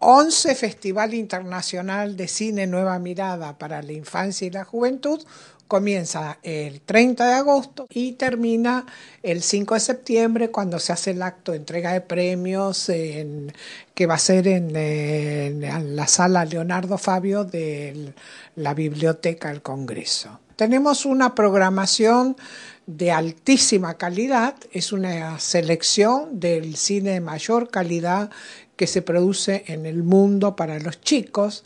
11 Festival Internacional de Cine Nueva Mirada para la Infancia y la Juventud. Comienza el 30 de agosto y termina el 5 de septiembre cuando se hace el acto de entrega de premios que va a ser en la sala Leonardo Fabio de la Biblioteca del Congreso. Tenemos una programación de altísima calidad, es una selección del cine de mayor calidad que se produce en el mundo para los chicos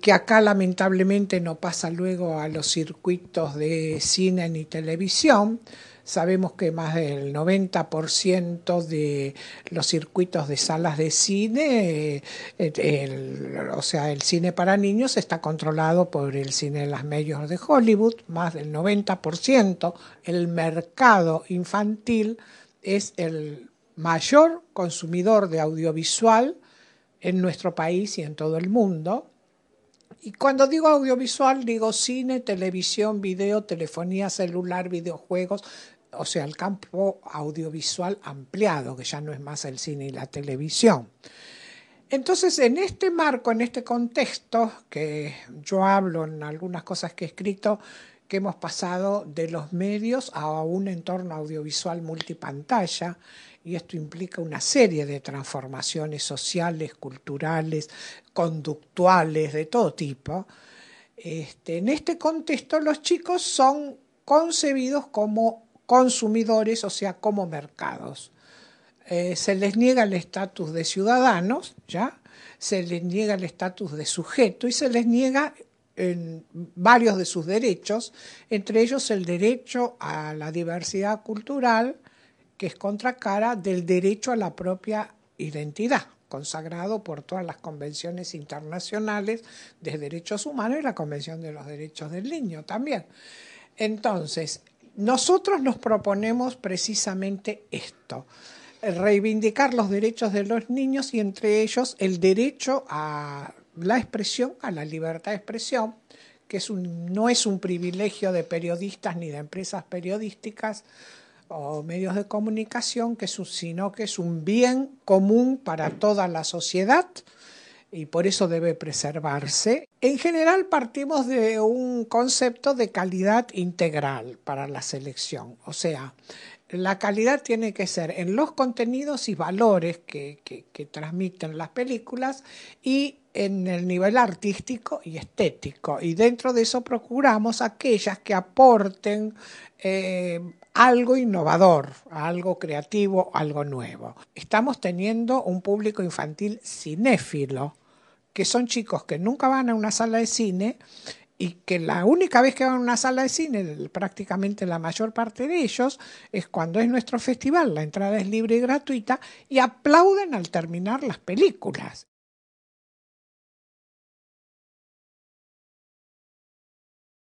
que acá lamentablemente no pasa luego a los circuitos de cine ni televisión. Sabemos que más del 90% de los circuitos de salas de cine, eh, o sea, el cine para niños está controlado por el cine de las medios de Hollywood, más del 90%. El mercado infantil es el mayor consumidor de audiovisual en nuestro país y en todo el mundo. Y cuando digo audiovisual, digo cine, televisión, video, telefonía celular, videojuegos, o sea, el campo audiovisual ampliado, que ya no es más el cine y la televisión. Entonces, en este marco, en este contexto, que yo hablo en algunas cosas que he escrito, que hemos pasado de los medios a un entorno audiovisual multipantalla y esto implica una serie de transformaciones sociales, culturales, conductuales, de todo tipo. Este, en este contexto los chicos son concebidos como consumidores, o sea, como mercados. Eh, se les niega el estatus de ciudadanos, ¿ya? se les niega el estatus de sujeto y se les niega en varios de sus derechos, entre ellos el derecho a la diversidad cultural, que es contracara del derecho a la propia identidad, consagrado por todas las convenciones internacionales de derechos humanos y la Convención de los Derechos del Niño también. Entonces, nosotros nos proponemos precisamente esto, reivindicar los derechos de los niños y entre ellos el derecho a la expresión a la libertad de expresión, que es un, no es un privilegio de periodistas ni de empresas periodísticas o medios de comunicación, que sino que es un bien común para toda la sociedad y por eso debe preservarse. En general partimos de un concepto de calidad integral para la selección, o sea, la calidad tiene que ser en los contenidos y valores que, que transmiten las películas y en el nivel artístico y estético. Y dentro de eso procuramos aquellas que aporten eh, algo innovador, algo creativo, algo nuevo. Estamos teniendo un público infantil cinéfilo, que son chicos que nunca van a una sala de cine y que la única vez que van a una sala de cine, prácticamente la mayor parte de ellos, es cuando es nuestro festival, la entrada es libre y gratuita, y aplauden al terminar las películas.